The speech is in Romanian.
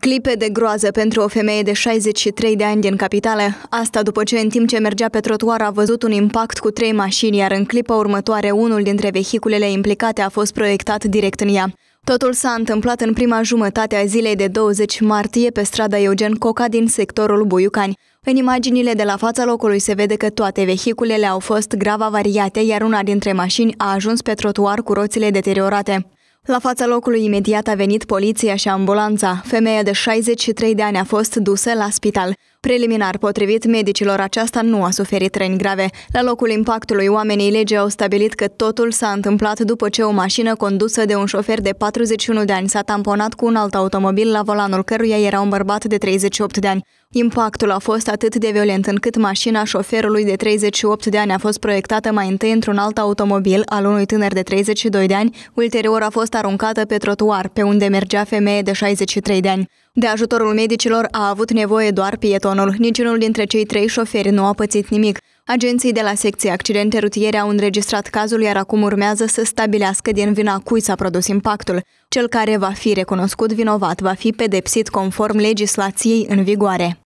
Clipe de groază pentru o femeie de 63 de ani din capitală, asta după ce în timp ce mergea pe trotuar a văzut un impact cu trei mașini, iar în clipa următoare unul dintre vehiculele implicate a fost proiectat direct în ea. Totul s-a întâmplat în prima jumătate a zilei de 20 martie pe strada Eugen Coca din sectorul Buiucani. În imaginile de la fața locului se vede că toate vehiculele au fost grav avariate, iar una dintre mașini a ajuns pe trotuar cu roțile deteriorate. La fața locului imediat a venit poliția și ambulanța. Femeia de 63 de ani a fost dusă la spital. Preliminar, potrivit medicilor, aceasta nu a suferit răni grave. La locul impactului, oamenii legii au stabilit că totul s-a întâmplat după ce o mașină condusă de un șofer de 41 de ani s-a tamponat cu un alt automobil la volanul căruia era un bărbat de 38 de ani. Impactul a fost atât de violent încât mașina șoferului de 38 de ani a fost proiectată mai întâi într-un alt automobil al unui tânăr de 32 de ani, ulterior a fost fost aruncată pe trotuar, pe unde mergea femeie de 63 de ani. De ajutorul medicilor a avut nevoie doar pietonul. Niciunul dintre cei trei șoferi nu a pățit nimic. Agenții de la secție accidente rutiere au înregistrat cazul, iar acum urmează să stabilească din vina cui s-a produs impactul. Cel care va fi recunoscut vinovat va fi pedepsit conform legislației în vigoare.